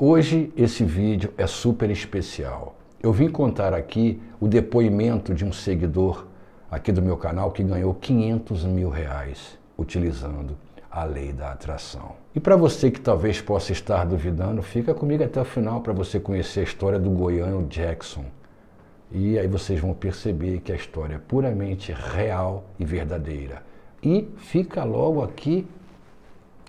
Hoje esse vídeo é super especial. Eu vim contar aqui o depoimento de um seguidor aqui do meu canal que ganhou 500 mil reais utilizando a lei da atração. E para você que talvez possa estar duvidando, fica comigo até o final para você conhecer a história do goiano Jackson. E aí vocês vão perceber que a história é puramente real e verdadeira. E fica logo aqui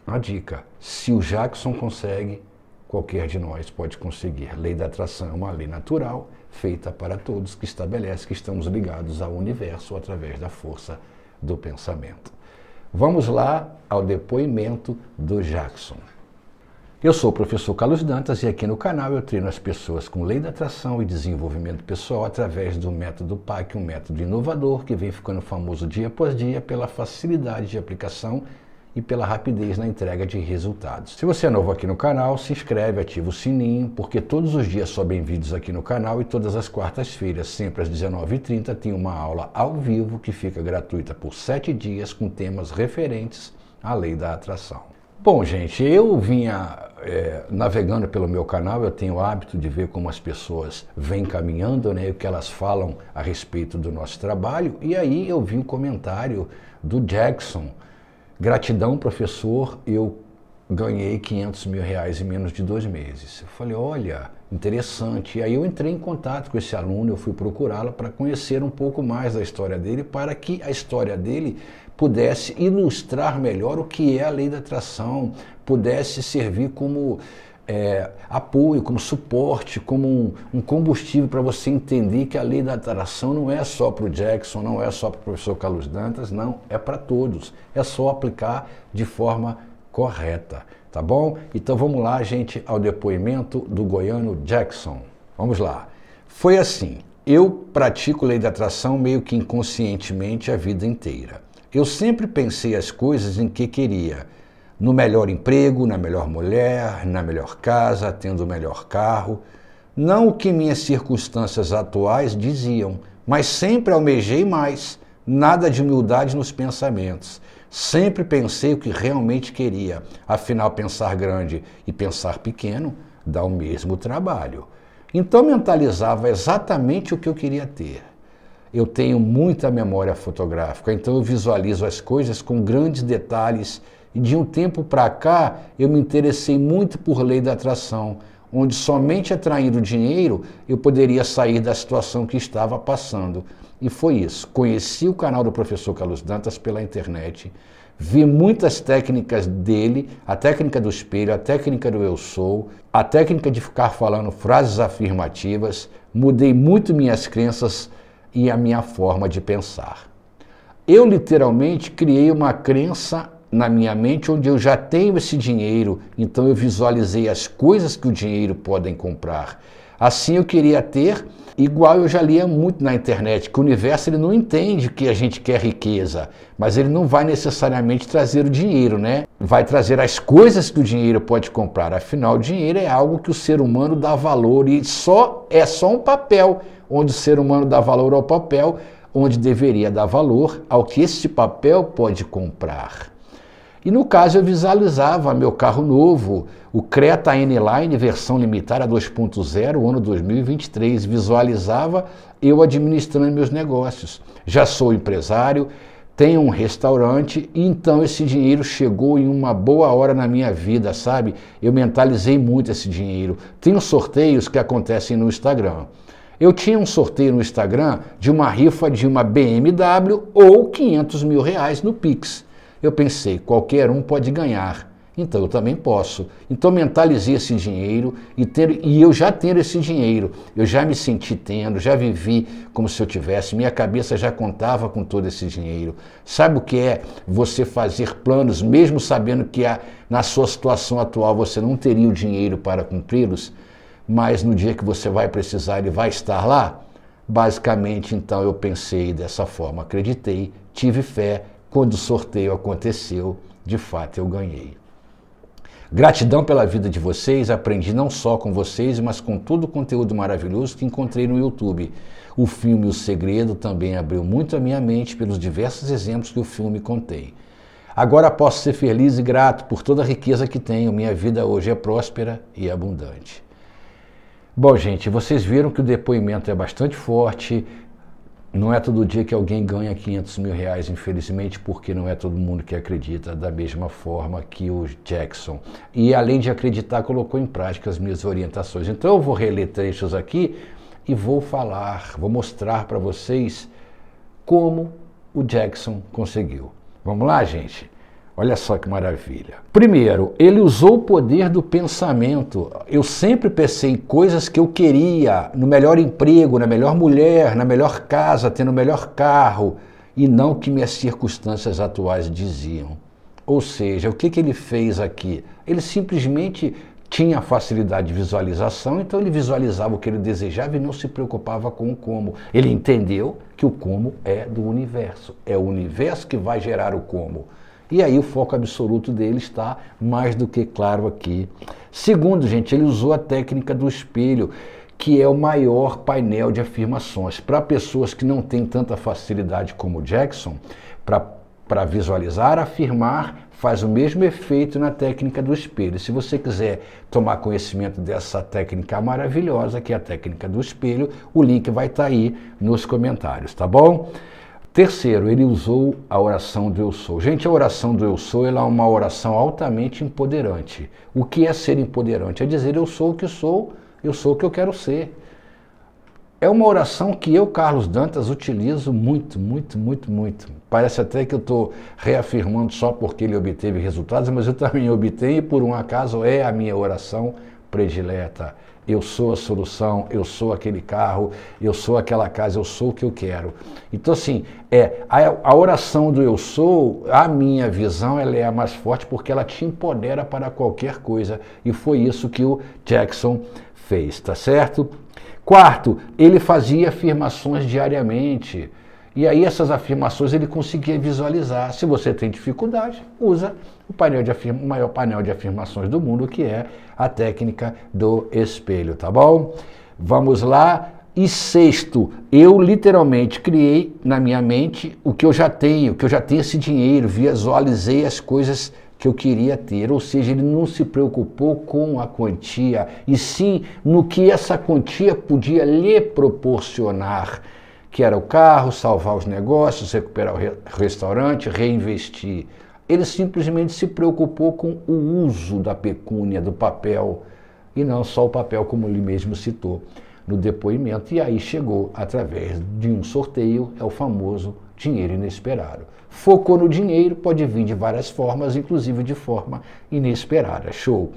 a dica: se o Jackson consegue, qualquer de nós pode conseguir. Lei da atração é uma lei natural, feita para todos, que estabelece que estamos ligados ao universo através da força do pensamento. Vamos lá ao depoimento do Jackson. Eu sou o professor Carlos Dantas e aqui no canal eu treino as pessoas com lei da atração e desenvolvimento pessoal através do método PAC, um método inovador que vem ficando famoso dia após dia pela facilidade de aplicação e pela rapidez na entrega de resultados. Se você é novo aqui no canal, se inscreve, ativa o sininho, porque todos os dias bem vindos aqui no canal e todas as quartas-feiras, sempre às 19h30, tem uma aula ao vivo que fica gratuita por 7 dias com temas referentes à lei da atração. Bom, gente, eu vinha é, navegando pelo meu canal, eu tenho o hábito de ver como as pessoas vêm caminhando, né, o que elas falam a respeito do nosso trabalho, e aí eu vi um comentário do Jackson, Gratidão, professor, eu ganhei 500 mil reais em menos de dois meses. Eu falei, olha, interessante. E aí eu entrei em contato com esse aluno, eu fui procurá-lo para conhecer um pouco mais da história dele, para que a história dele pudesse ilustrar melhor o que é a lei da atração, pudesse servir como é, apoio, como suporte, como um, um combustível para você entender que a lei da atração não é só para o Jackson, não é só para o professor Carlos Dantas, não, é para todos. É só aplicar de forma correta, tá bom? Então vamos lá, gente, ao depoimento do goiano Jackson. Vamos lá. Foi assim: eu pratico lei da atração meio que inconscientemente a vida inteira. Eu sempre pensei as coisas em que queria no melhor emprego, na melhor mulher, na melhor casa, tendo o melhor carro. Não o que minhas circunstâncias atuais diziam, mas sempre almejei mais, nada de humildade nos pensamentos. Sempre pensei o que realmente queria. Afinal, pensar grande e pensar pequeno dá o mesmo trabalho. Então, mentalizava exatamente o que eu queria ter. Eu tenho muita memória fotográfica, então eu visualizo as coisas com grandes detalhes e de um tempo para cá, eu me interessei muito por lei da atração, onde somente atraindo dinheiro eu poderia sair da situação que estava passando. E foi isso. Conheci o canal do professor Carlos Dantas pela internet, vi muitas técnicas dele, a técnica do espelho, a técnica do eu sou, a técnica de ficar falando frases afirmativas, mudei muito minhas crenças e a minha forma de pensar. Eu literalmente criei uma crença na minha mente onde eu já tenho esse dinheiro, então eu visualizei as coisas que o dinheiro podem comprar. Assim eu queria ter, igual eu já lia muito na internet, que o universo ele não entende que a gente quer riqueza, mas ele não vai necessariamente trazer o dinheiro, né? Vai trazer as coisas que o dinheiro pode comprar. Afinal, o dinheiro é algo que o ser humano dá valor e só é só um papel onde o ser humano dá valor ao papel, onde deveria dar valor ao que este papel pode comprar. E no caso eu visualizava meu carro novo, o Creta N-Line versão limitada 2.0, ano 2023, visualizava eu administrando meus negócios. Já sou empresário, tenho um restaurante, então esse dinheiro chegou em uma boa hora na minha vida, sabe? Eu mentalizei muito esse dinheiro. Tenho sorteios que acontecem no Instagram. Eu tinha um sorteio no Instagram de uma rifa de uma BMW ou 500 mil reais no Pix. Eu pensei, qualquer um pode ganhar, então eu também posso. Então mentalizei esse dinheiro e, ter, e eu já tenho esse dinheiro, eu já me senti tendo, já vivi como se eu tivesse, minha cabeça já contava com todo esse dinheiro. Sabe o que é você fazer planos, mesmo sabendo que a, na sua situação atual você não teria o dinheiro para cumpri-los, mas no dia que você vai precisar ele vai estar lá? Basicamente, então, eu pensei dessa forma, acreditei, tive fé, quando o sorteio aconteceu, de fato eu ganhei. Gratidão pela vida de vocês, aprendi não só com vocês, mas com todo o conteúdo maravilhoso que encontrei no YouTube. O filme O Segredo também abriu muito a minha mente pelos diversos exemplos que o filme contém. Agora posso ser feliz e grato por toda a riqueza que tenho, minha vida hoje é próspera e abundante. Bom, gente, vocês viram que o depoimento é bastante forte, não é todo dia que alguém ganha 500 mil reais, infelizmente, porque não é todo mundo que acredita da mesma forma que o Jackson. E além de acreditar, colocou em prática as minhas orientações. Então eu vou reler trechos aqui e vou falar, vou mostrar para vocês como o Jackson conseguiu. Vamos lá, gente? Olha só que maravilha. Primeiro, ele usou o poder do pensamento. Eu sempre pensei em coisas que eu queria, no melhor emprego, na melhor mulher, na melhor casa, tendo o melhor carro, e não o que minhas circunstâncias atuais diziam. Ou seja, o que, que ele fez aqui? Ele simplesmente tinha facilidade de visualização, então ele visualizava o que ele desejava e não se preocupava com o como. Ele entendeu que o como é do universo, é o universo que vai gerar o como. E aí o foco absoluto dele está mais do que claro aqui. Segundo, gente, ele usou a técnica do espelho, que é o maior painel de afirmações. Para pessoas que não têm tanta facilidade como Jackson, para visualizar, afirmar, faz o mesmo efeito na técnica do espelho. Se você quiser tomar conhecimento dessa técnica maravilhosa, que é a técnica do espelho, o link vai estar tá aí nos comentários, tá bom? Terceiro, ele usou a oração do eu sou. Gente, a oração do eu sou é uma oração altamente empoderante. O que é ser empoderante? É dizer eu sou o que sou, eu sou o que eu quero ser. É uma oração que eu, Carlos Dantas, utilizo muito, muito, muito, muito. Parece até que eu estou reafirmando só porque ele obteve resultados, mas eu também obtenho e por um acaso é a minha oração predileta eu sou a solução, eu sou aquele carro, eu sou aquela casa, eu sou o que eu quero. Então, assim, é a, a oração do eu sou, a minha visão, ela é a mais forte porque ela te empodera para qualquer coisa. E foi isso que o Jackson fez, tá certo? Quarto, ele fazia afirmações diariamente. E aí essas afirmações ele conseguia visualizar. Se você tem dificuldade, usa o, painel de afirma, o maior painel de afirmações do mundo, que é a técnica do espelho, tá bom? Vamos lá. E sexto, eu literalmente criei na minha mente o que eu já tenho, que eu já tenho esse dinheiro, visualizei as coisas que eu queria ter. Ou seja, ele não se preocupou com a quantia, e sim no que essa quantia podia lhe proporcionar que era o carro, salvar os negócios, recuperar o re restaurante, reinvestir. Ele simplesmente se preocupou com o uso da pecúnia, do papel, e não só o papel, como ele mesmo citou no depoimento. E aí chegou, através de um sorteio, é o famoso dinheiro inesperado. Focou no dinheiro, pode vir de várias formas, inclusive de forma inesperada. Show.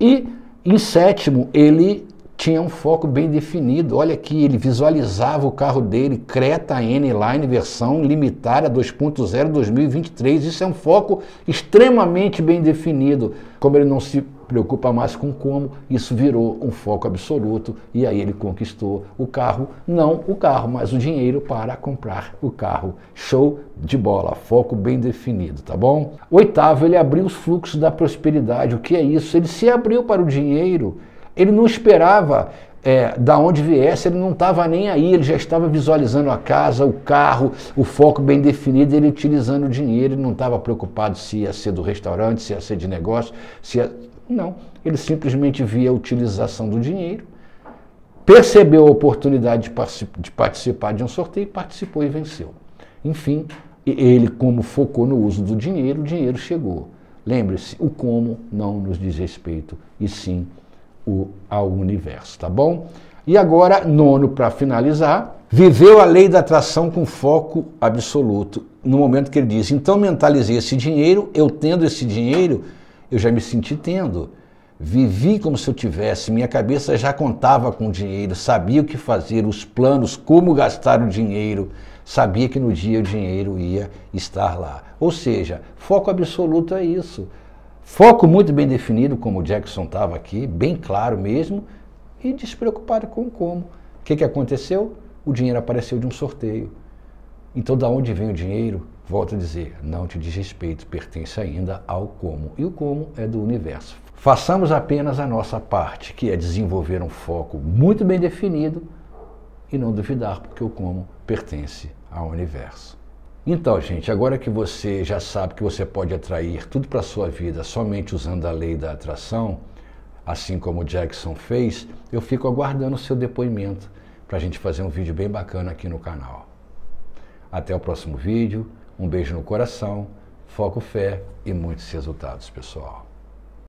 E, em sétimo, ele tinha um foco bem definido. Olha aqui, ele visualizava o carro dele, Creta N-Line, versão limitada 2.0 2023. Isso é um foco extremamente bem definido. Como ele não se preocupa mais com como, isso virou um foco absoluto e aí ele conquistou o carro, não o carro, mas o dinheiro para comprar o carro. Show de bola, foco bem definido, tá bom? Oitavo, ele abriu os fluxos da prosperidade. O que é isso? Ele se abriu para o dinheiro ele não esperava é, da onde viesse, ele não estava nem aí, ele já estava visualizando a casa, o carro, o foco bem definido, ele utilizando o dinheiro, ele não estava preocupado se ia ser do restaurante, se ia ser de negócio, se ia... Não, ele simplesmente via a utilização do dinheiro, percebeu a oportunidade de, particip... de participar de um sorteio, participou e venceu. Enfim, ele, como focou no uso do dinheiro, o dinheiro chegou. Lembre-se, o como não nos diz respeito, e sim o, ao universo, tá bom? E agora, nono, para finalizar, viveu a lei da atração com foco absoluto. No momento que ele diz, então mentalizei esse dinheiro, eu tendo esse dinheiro, eu já me senti tendo. Vivi como se eu tivesse, minha cabeça já contava com o dinheiro, sabia o que fazer, os planos, como gastar o dinheiro, sabia que no dia o dinheiro ia estar lá. Ou seja, foco absoluto é isso. Foco muito bem definido, como o Jackson estava aqui, bem claro mesmo, e despreocupado com como. O que, que aconteceu? O dinheiro apareceu de um sorteio. Então, da onde vem o dinheiro? Volto a dizer, não te diz respeito, pertence ainda ao como. E o como é do universo. Façamos apenas a nossa parte, que é desenvolver um foco muito bem definido e não duvidar, porque o como pertence ao universo. Então, gente, agora que você já sabe que você pode atrair tudo para a sua vida somente usando a lei da atração, assim como o Jackson fez, eu fico aguardando o seu depoimento para a gente fazer um vídeo bem bacana aqui no canal. Até o próximo vídeo, um beijo no coração, foco, fé e muitos resultados, pessoal.